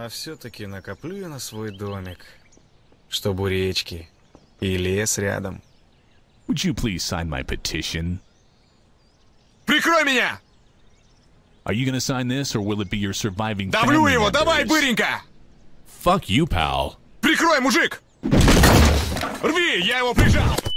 А все-таки накоплю я на свой домик, чтобы речки и лес рядом. Would you please sign my petition? Прикрой меня! Are you gonna sign this, or will it be your surviving Давлю его, members? давай, быренька! Fuck you, pal. Прикрой, мужик! Рви, я его прижал!